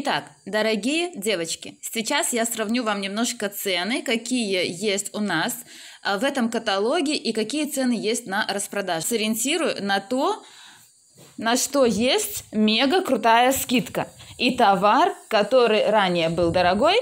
Итак, дорогие девочки, сейчас я сравню вам немножко цены, какие есть у нас а, в этом каталоге и какие цены есть на распродаже. Сориентирую на то, на что есть мега крутая скидка. И товар, который ранее был дорогой,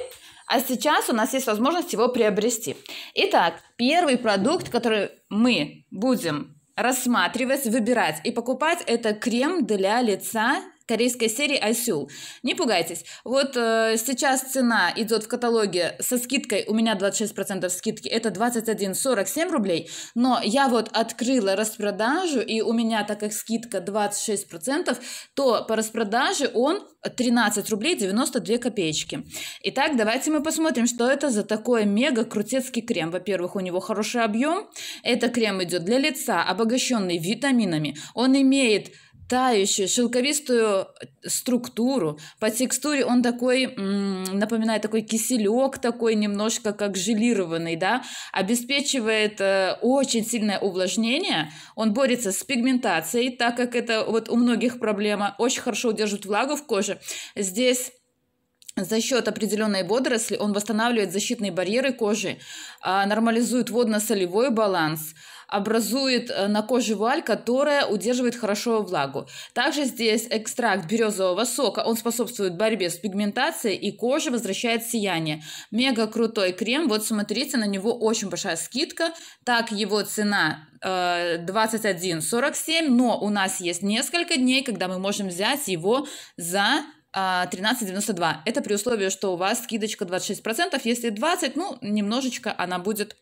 а сейчас у нас есть возможность его приобрести. Итак, первый продукт, который мы будем рассматривать, выбирать и покупать, это крем для лица корейской серии Асюл. Не пугайтесь. Вот э, сейчас цена идет в каталоге со скидкой, у меня 26% скидки, это 21,47 рублей, но я вот открыла распродажу, и у меня, так как скидка 26%, то по распродаже он 13 рублей 92 копеечки. Итак, давайте мы посмотрим, что это за такой мега крутецкий крем. Во-первых, у него хороший объем. Это крем идет для лица, обогащенный витаминами. Он имеет тающую, шелковистую э, структуру. По текстуре он такой, напоминает такой киселек, такой немножко как желированный, да, обеспечивает э, очень сильное увлажнение. Он борется с пигментацией, так как это вот у многих проблема. Очень хорошо удерживает влагу в коже. Здесь за счет определенной водоросли он восстанавливает защитные барьеры кожи, а, нормализует водно-солевой баланс – образует э, на коже вуаль, которая удерживает хорошо влагу. Также здесь экстракт березового сока, он способствует борьбе с пигментацией и кожа возвращает сияние. Мега крутой крем, вот смотрите, на него очень большая скидка, так его цена 21.47, э, но у нас есть несколько дней, когда мы можем взять его за 13.92. А, Это при условии, что у вас скидочка 26%, если 20, ну, немножечко она будет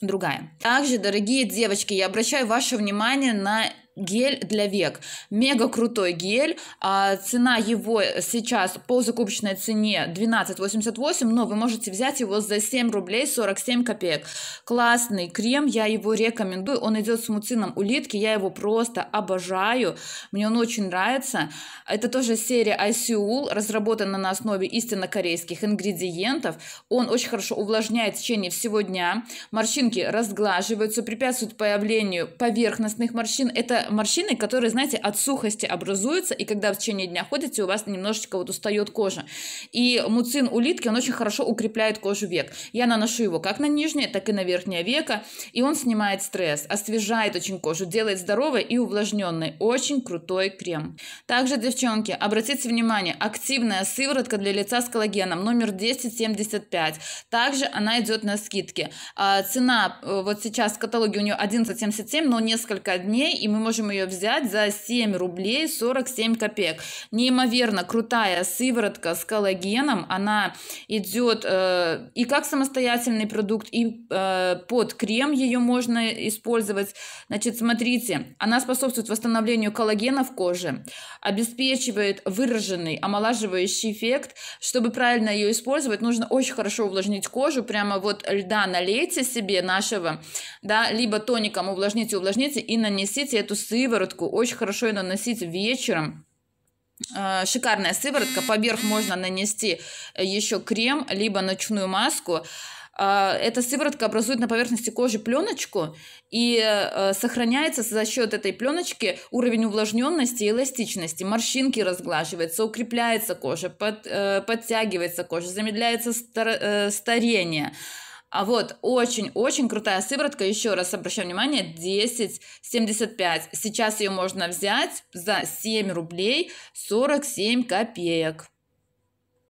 другая. Также, дорогие девочки, я обращаю ваше внимание на гель для век. Мега крутой гель. А, цена его сейчас по закупочной цене 12,88, но вы можете взять его за 7 рублей 47 копеек. Классный крем, я его рекомендую. Он идет с муцином улитки, я его просто обожаю. Мне он очень нравится. Это тоже серия ICUL, разработана на основе истинно корейских ингредиентов. Он очень хорошо увлажняет в течение всего дня. Морщинки разглаживаются, препятствуют появлению поверхностных морщин. Это морщины, которые, знаете, от сухости образуются, и когда в течение дня ходите, у вас немножечко вот устает кожа. И муцин улитки, он очень хорошо укрепляет кожу век. Я наношу его как на нижнее, так и на верхнее веко, и он снимает стресс, освежает очень кожу, делает здоровой и увлажненной. Очень крутой крем. Также, девчонки, обратите внимание, активная сыворотка для лица с коллагеном номер 1075. Также она идет на скидке. А, цена э, вот сейчас в каталоге у нее 1177, но несколько дней, и мы можем можем ее взять за 7 рублей 47 копеек. Неимоверно крутая сыворотка с коллагеном, она идет э, и как самостоятельный продукт, и э, под крем ее можно использовать. Значит, смотрите, она способствует восстановлению коллагена в коже, обеспечивает выраженный омолаживающий эффект. Чтобы правильно ее использовать, нужно очень хорошо увлажнить кожу, прямо вот льда налейте себе нашего, да, либо тоником увлажните, увлажните и нанесите эту сыворотку. Очень хорошо ее наносить вечером. А, шикарная сыворотка. Поверх можно нанести э, еще крем, либо ночную маску. А, эта сыворотка образует на поверхности кожи пленочку и э, сохраняется за счет этой пленочки уровень увлажненности и эластичности. Морщинки разглаживаются, укрепляется кожа, под, э, подтягивается кожа, замедляется старение. А вот очень-очень крутая сыворотка, еще раз обращаю внимание, 10,75. Сейчас ее можно взять за 7 рублей 47 копеек.